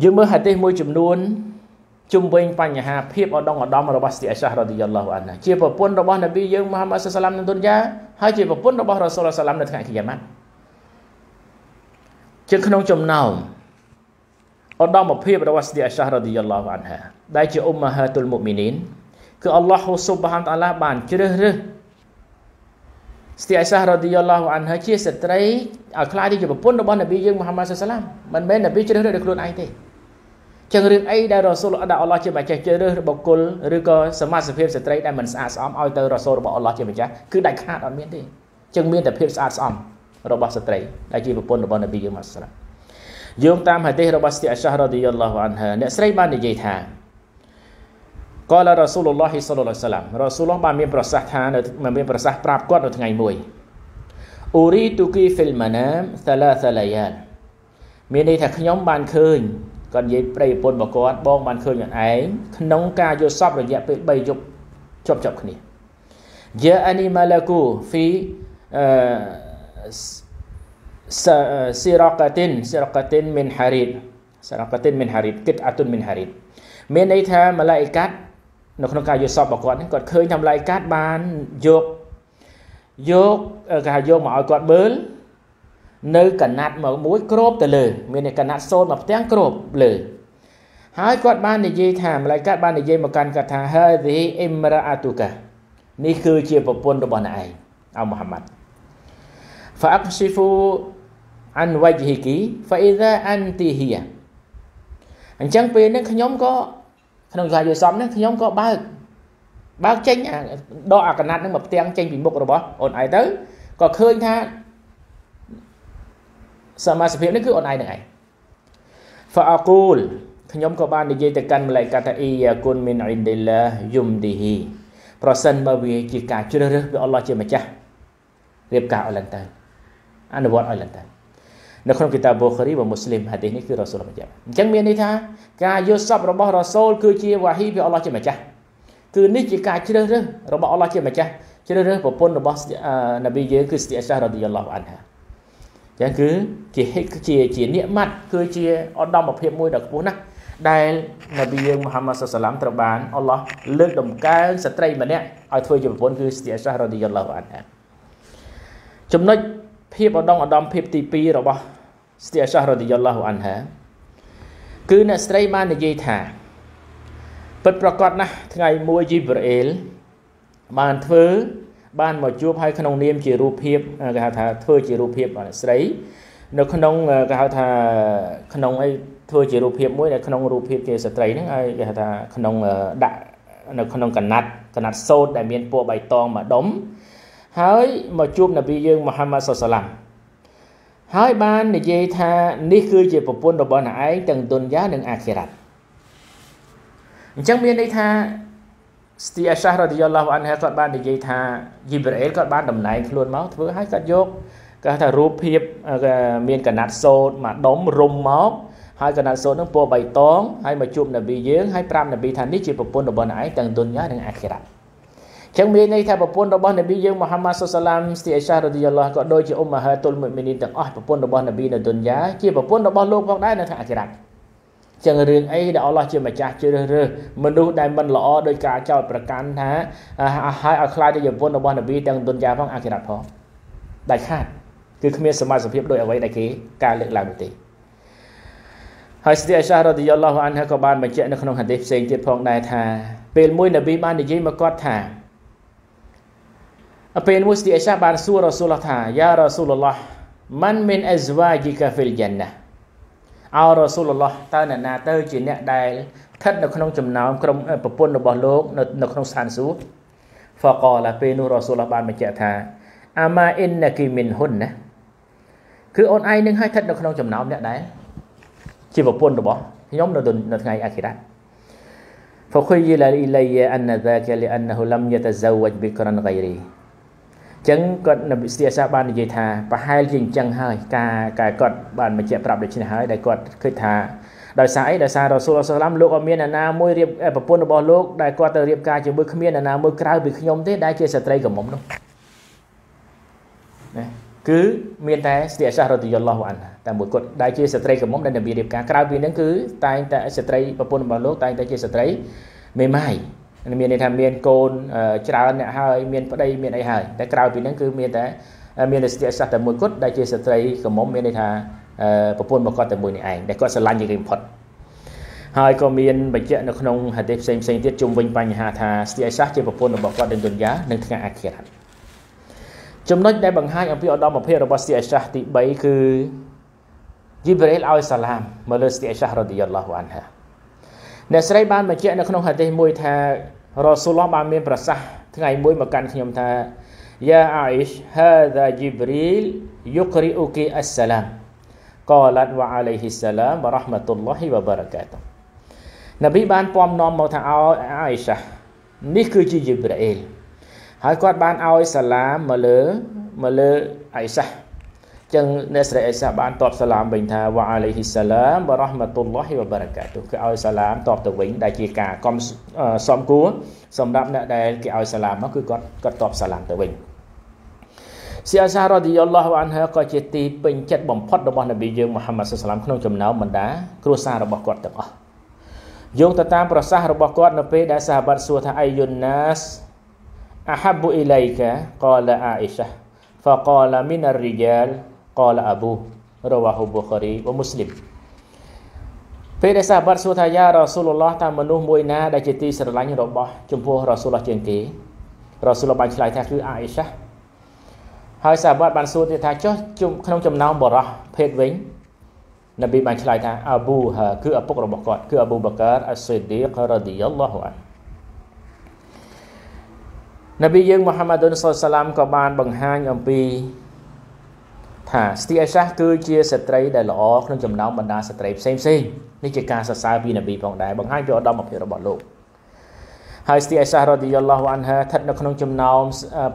យើងមើលហាទិសមួយចំនួនជំវិញបញ្ហាភាពឧត្តមឧត្តមរបស់ស្ទីអាសារ៉ាឌីយ៉ាឡោះអានហាជាប្រពន្ធរបស់នប៊ីយើងមូហាម៉ាត់សាឡាមនៅទុនយ៉ាហើយជាប្រពន្ធរបស់រ៉ាសូលសាឡាមនៅថ្ងៃគីយ៉ាម៉ាត់ជាក្នុងចំណោមឧត្តមភាពរបស់ស្ទីអាសារ៉ាឌីយ៉ាឡោះអានហាដែលជាអ៊ុមម៉ាហាតុលមុមីនីនគឺអល់ឡោះស៊ុបហានតាឡាបានជ្រើសរើសស្ទីអាសារ៉ាឌីយ៉ាឡោះអានហាជាស្ត្រីឲ្យខ្លាយទៅជាប្រពន្ធរបស់នប៊ីយើងមូហាម៉ាត់សាឡាមមិនមែននប៊ីជ្រើសរើសដោយខ្លួនឯងទេចឹងរឿងអីដែលរ៉ាស៊ូលដាក់អល់ឡោះជាម្ចាស់ជ្រើសរើសបុគ្គលឬក៏សមាជិកភាពស្ត្រីដែលមិនស្អាតស្អំឲ្យទៅរ៉ាស៊ូលរបស់អល់ឡោះជាម្ចាស់គឺដាច់ខាតអត់មានទេចឹងមានតែភាពស្អាតស្អំរបស់ស្ត្រីដែលជាប្រពន្ធរបស់នប៊ីយើងមូហាម៉ាត់សាឡាមយោងតាមហាឌីសរបស់ស្ទីអាសារ៉ាឌីយ៉ាឡោះអានហាអ្នកស្រីបាននិយាយថាកលរ៉ាស៊ូលឡោះសល្លឡោះសាឡាមរ៉ាស៊ូលឡោះបានមានប្រសាសន៍ថានៅមានប្រសាសន៍ប្រាប់គាត់នៅថ្ងៃមួយអ៊ូរីទូគីហ្វីលម៉ាណាមសាឡាសាឡាយ៉ាមានន័យថាខ្ញុំបានឃើញគាត់និយាយប្រិយពុនរបស់គាត់ បងបានឃើញខ្លួនឯងក្នុងការយល់សពរយៈពេល3យប់ជាប់ជាប់គ្នាយ៉ាអានីម៉ាឡាគូហ្វីអឺ siraqatin siraqatin min harid siraqatin min harid គិតអតុន min harid មានន័យថាម៉ាឡៃកាត់នៅក្នុងការយល់សពរបស់គាត់គាត់ឃើញថាម៉ាឡៃកាត់បានយកយកគេហៅយកមកឲ្យគាត់មើល នៅ កណាត់មកមួយគ្របទៅលើមានកណាត់សូនមកផ្ទាំងគ្របលើ ហើយគាត់បាននិយាយថាម្លេះគាត់បាននិយាយមកកាន់គាត់ថាហើយទីអ៊ីមរ៉ាតុកានេះគឺជាប្រពន្ធរបស់អ្នកឯងអោមូហាម៉ាត់ فأقصفوا an wajhiki fa idha anti hiya អញ្ចឹងពេលនេះខ្ញុំក៏ក្នុងសាយយសំនេះខ្ញុំក៏បើក បើកចេញដកអាកណាត់នឹងមកផ្ទាំងចេញពីមុខរបស់អូនឯងទៅក៏ឃើញថាសមាសភាពនេះគឺអូនឯងនឹងឯង fa aqul ខ្ញុំក៏បាននិយាយទៅកាន់ម្លេះកាថាអ៊ីយ៉ាគុនមិនអ៊ីនឌីឡាយុមឌីហ៊ីប្រសិនបើវាជាការជ្រើសរើសពីអល់ឡោះជាម្ចាស់រៀបការឲ្យឡើងទៅអនុវត្តឲ្យឡើងទៅនៅក្នុងគីតាប៊ូខារីរបស់មូស្លីមហាឌីសនេះគឺរ៉ាស៊ូលបញ្ជាក់អញ្ចឹងមានន័យថា ការយល់សពរបស់រ៉ាស៊ូលគឺជាវ៉ាហ៊ីពីអល់ឡោះជាម្ចាស់គឺនេះជាការជ្រើសរើសរបស់អល់ឡោះជាម្ចាស់ជ្រើសរើសប្រពន្ធរបស់នប៊ីយើងគឺស្ទីអសារ៉ាឌីយ៉ាឡោះអានហាអញ្ចឹងគឺជាហិកជាជានិម័តគឺជាឧត្តមភាពមួយដ៏ខ្ពស់ណាស់ដែលនប៊ីយើងមូហាម៉ាត់សាឡាមត្រូវបាន អល់ឡោះលើកដំកើងស្ត្រីម្នាក់ឲ្យធ្វើជាប្រពន្ធគឺស្ទីអសារ៉ាឌីយ៉ាឡោះអានហាចំណុចភាពឧត្តមឧត្តមភាពទី2របស់ស្ទីអាសាហរឌីយ៉ាឡោះអានហាគឺអ្នកស្រីបាននិយាយថាពិតប្រកបណាស់ថ្ងៃមួយជីប្រអេលបានធ្វើបានមកជួបហើយក្នុង នាម ជារូបភាពគេហៅថាធ្វើជារូបភាពអ្នកស្រី នៅ ក្នុងគេហៅថាក្នុងអីធ្វើជារូបភាពមួយនៅក្នុងរូបភាពជាស្ត្រីហ្នឹងហើយគេហៅថាក្នុងដាក់នៅក្នុងកណាត់កណាត់សូត្រដែលមានពណ៌បៃតងមួយដុំហើយមកជួបនប៊ីយើងមូហាម៉ាត់សុសឡាមហើយបាន និយាយថានេះគឺជាប្រពន្ធរបស់អ្នកឯងទាំងទុនយ៉ានិងអាខិរ៉ាត់អញ្ចឹងមានន័យថាស្ទីអាសារ៉ាឌីយ៉ាឡោះអានហាគាត់បាន និយាយថាយីប្រអែលគាត់បានតំណែងខ្លួនមកធ្វើឲ្យគាត់យកគាត់ថារូបភាពមានកណាត់សូត្រមួយដុំរុំមកហើយកណាត់សូត្រនឹងពណ៌បៃតងហើយមកជួបនប៊ីយើងហើយប្រាប់នប៊ីថានេះជាប្រពន្ធរបស់អ្នកឯងទាំងទុនយ៉ានិងអាខិរ៉ាត់ចឹងមានន័យថាប្រពន្ធរបស់នប៊ីយើងមូហាម៉ាត់សុសឡាមស្ទីអេសារ៉ាឌីយ៉ាឡោះក៏ដូចជាអ៊ុមម៉ាហាតុលមុមីនីនទាំងអស់ប្រពន្ធរបស់នប៊ីនៅទុនយ៉ាជាប្រពន្ធរបស់លោកផងដែរនៅថ្ងៃអាខិរ៉ាត់ចឹងរឿងអីដែលអល់ឡោះជាម្ចាស់ជ្រើសរើសមនុស្សដែលមិនល្អដោយការចោទប្រកាន់ថាឲ្យឲ្យខ្លាចទៅប្រពន្ធរបស់នប៊ីទាំងទុនយ៉ាផងអាខិរ៉ាត់ផងដាច់ខាត គឺគ្មាន សមត្ថភាពដោយអ្វីដែលគេការលើកឡើងនោះទេហើយស្ទីអេសារ៉ាឌីយ៉ាឡោះអានហាក៏បានបញ្ជាក់នៅក្នុងហាឌីសផ្សេងទៀតផងដែរថាពេលមួយនប៊ីបាននិយាយមកគាត់ថាពេលមួយស្ត្រីអេសាបានសួររ៉ាស៊ូលឡោះថាយ៉ារ៉ាស៊ូលឡោះមិនមានអេសវ៉ាជីកាហ្វិលយ៉ាណាអោរ៉ាស៊ូលឡោះតើអ្នកណាទៅជា អ្នកដែលស្ថិតនៅក្នុងចំណោមក្រុមប្រពន្ធរបស់លោកនៅក្នុងស្ថានសួគ៌ហ្វកឡាពេលនោះរ៉ាស៊ូលឡោះបានបញ្ជាក់ថា អាម៉ាអ៊ីនណាគីមីនហ៊ុនណាគឺអូនឯងនឹងឲ្យស្ថិតនៅក្នុងចំណោមអ្នកដែរជាប្រពន្ធរបស់ខ្ញុំនៅនៅថ្ងៃអាគិរ៉ា فخيل إلي أن ذاك لأنه لم يتزوج بكرا غيري ចឹងគាត់នៅវិទ្យាសាស្ត្របាននិយាយថាប្រហែលជាអញ្ចឹងហើយ ការការគាត់បានបញ្ជាក់ប្រាប់ដូច្នេះហើយដែលគាត់គិតថាដោយសារអីដោយសាររ៉ាស៊ូលអសឡាមលោកអត់មានអាណាមួយរៀបប្រពន្ធរបស់លោកដែលគាត់ទៅរៀបការជាមួយគ្មានអាណាមួយក្រៅពីខ្ញុំទេដែលជាស្ត្រីកមុំនោះណាគឺមានតែស្ត្រីសាសរ៉ាឌីយ៉ាឡោះអានតែមួយគាត់ដែលជាស្ត្រីកមុំដែលនប៊ីរៀបការក្រៅពីនឹងគឺតែងតែស្ត្រីប្រពន្ធរបស់លោកតែងតែជាស្ត្រីមេម៉ាយមានន័យថាមានកូនច្រើនអ្នកហើយមានប្តីមានអីហើយតែក្រៅពីហ្នឹងគឺមានតែ មានតែស្ទាក់សត្វតែមួយគត់ដែលជាស្ត្រីកមុំមានន័យថាប្រពន្ធមកគាត់តែមួយនេះឯងដែលគាត់ស្រឡាញ់ជាងគេបំផុតហើយក៏មានបញ្ជាក់នៅក្នុងហាឌីសផ្សេងផ្សេងទៀតជុំវិញបញ្ហាថាស្ទីអៃសាជាប្រពន្ធរបស់គាត់នៅទុនយ៉ានិងថ្ងៃអាខិរ៉ាត់ចំណុចដែលបង្ហាញអំពីឧត្តមភាពរបស់ស្ទីអៃសាទី3គឺជីប្រេលឲ្យសាឡាមមកលើស្ទីអៃសារ៉ាឌីយ៉ាឡោះអានហាអ្នកស្រីបានបញ្ជាក់នៅក្នុងហាឌីសមួយថារ៉ូសូលឡោះបានមានប្រសាសន៍ថ្ងៃមួយមកកាន់ខ្ញុំថាយ៉ាអាអ៊ីសហាដាជីប្រីលយុក្រីអ៊ូគីអស្សឡាមកលាត់វ៉ាអាឡៃហ៊ីសឡាមវ៉ារ៉ាហ្មាតុលឡោះវ៉ាបារកាតុនប៊ីបានពំនាំមកថាឲ្យអាអ៊ីសានេះគឺជាជីប្រីលហើយគាត់ បានឲ្យសាឡាមមកលើមកលើអាអ៊ីសាចឹងអ្នកស្រីអេសាបានតបសាឡាមវិញថាវ៉ាអាឡៃហ៊ីសាឡាមវ៉ារ៉ាហ្មាតុលឡោះវ៉ាបារកាទុគឺឲ្យសាឡាមតបទៅវិញដែលជាការកំសំគួរសម្រាប់អ្នកដែលគេឲ្យសាឡាមមកគឺគាត់គាត់តបសាឡាមទៅវិញសាសារ៉ាឌីយ៉ាឡោះអានហាក៏ជាទីពេញចិត្តបំផុតរបស់នប៊ីយើងមូហាម៉ាត់សាឡាមក្នុងចំណោមបណ្ដាគ្រួសាររបស់គាត់ទាំងអស់យោងទៅតាមប្រសាសន៍របស់គាត់នៅពេលដែលសាហាបាត់សួរថាអាយុនណាសអាហាប់អ៊ីឡៃកាកលអាអ៊ីសាហ្វាកលមីនររីយ៉ាល قال أبوه رواه البخاري ومسلم ពេលដែលសាហាបសួរថាយ៉ារ៉ាស៊ូលឡោះតើមនុស្សមួយណាដែលជាទីស្រឡាញ់របស់ចំពោះរ៉ាស៊ូលឡោះជាងគេរ៉ាស៊ូលឡោះបានឆ្លើយថាគឺអាអ៊ីសាហើយសាហាបបានសួរទៀតថាចុះក្នុងចំណោមបរោះភេទវិញនប៊ីបានឆ្លើយថាអាប៊ូហាគឺឪពុករបស់គាត់គឺអាប៊ូបកាអាស្ស៊ីឌីករ៉ាឌីយ៉ាឡោះអាននប៊ីយើងមូហាម៉ាឌុនសល្ឡាឡាមក៏បាន បង្ហាញអំពីថាស្ទីអេសាគឺជាស្ត្រីដែលល្អក្នុងចំណោមបណ្ដាស្ត្រីផ្សេងផ្សេងនេះជាការសរសើរពីនប៊ីផងដែរបង្ហាញពីឧត្តមភាពរបស់លោកហើយស្ទីអេសារ៉ាឌីយ៉ាឡោះអានហាស្ថិតនៅក្នុងចំណោម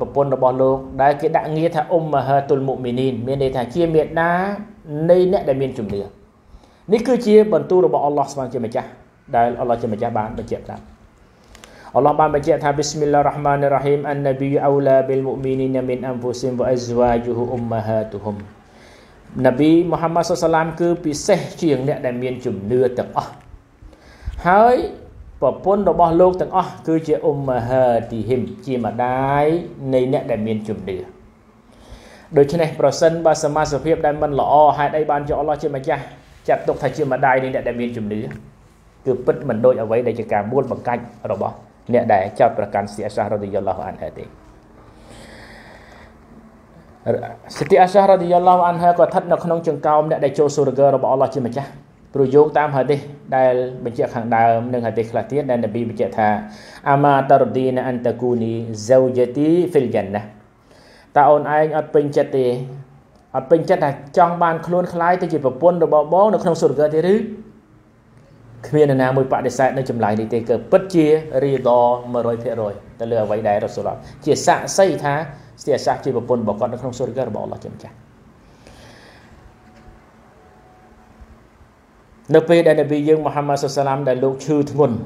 ប្រពន្ធរបស់លោកដែលគេដាក់ងារថាអ៊ុមមហាទុលមុមីនីនមានន័យថាជាមេដានៃ អ្នកដែលមាន ជំនឿនេះគឺជាបន្ទូលរបស់អល់ឡោះស្វាជាម្ចាស់ដែលអល់ឡោះជាម្ចាស់បានបញ្ជាក់ប្រាប់អល់ឡោះបានបញ្ជាក់ថា Bismillahir Rahmanir Rahim An-Nabiyyu awla bil mu'minina min anfusihim wa azwajuhu ummahatuhum នប៊ីមូហាម៉ាត់សុសឡាមគឺពិសេសជាងអ្នកដែលមានជំនឿទាំងអស់ហើយប្រពន្ធរបស់លោកទាំងអស់គឺជាអ៊ុមម៉ាហាទីហ៊ីមជាម្ដាយនៃអ្នកដែលមានជំនឿដូច្នេះប្រសិនបើសមាសភាពដែលមិនល្អហេតុអីបានជាអល់ឡោះជាម្ចាស់ចាត់ទុកថាជាម្ដាយនៃអ្នកដែលមានជំនឿគឺពិតមិនដូចអ្វីដែលជាការមូលបង្កាច់របស់អ្នកដែលចោតប្រកាន់សិអាសារ៉ាឌីយ៉ាឡោះអានហាទេសិទ្ធិអាសារ៉ាឌីយ៉ាឡោះអានហាក៏ស្ថិតនៅក្នុង ចង្កោមអ្នកដែលចូលសូរហ្គើរបស់អល់ឡោះជាម្ចាស់ព្រោះយោងតាមហាឌីសដែលបញ្ជាក់ខាងដើម និងហាឌីសខ្លះទៀតដែលនប៊ីបញ្ជាក់ថាអាម៉ាតារឌីណាអន្តគូនីហ្សូយ៉ាទីហ្វីលយ៉ាន់ណាតើអូនឯងអត់ពេញចិត្តទេអត់ពេញចិត្តថាចង់បានខ្លួនខ្លាយទៅជាប្រពន្ធរបស់បង នៅក្នុងសូរហ្គើទេឬគ្មាននរណាមួយបដិសេធនៅចម្លើយនេះទេគឺពិតជារីដ100%ទៅលើអ្វីដែលរ៉ាស៊ូលឡោះជាសាក់សីថាស្ទីអាសាសជាប្រពន្ធរបស់គាត់នៅក្នុងសុរិការបស់អល់ឡោះជាម្ចាស់នៅពេលដែលនប៊ីយើងមូហាម៉ាត់សុសឡាម ដែលលោកឈឺធ្ងន់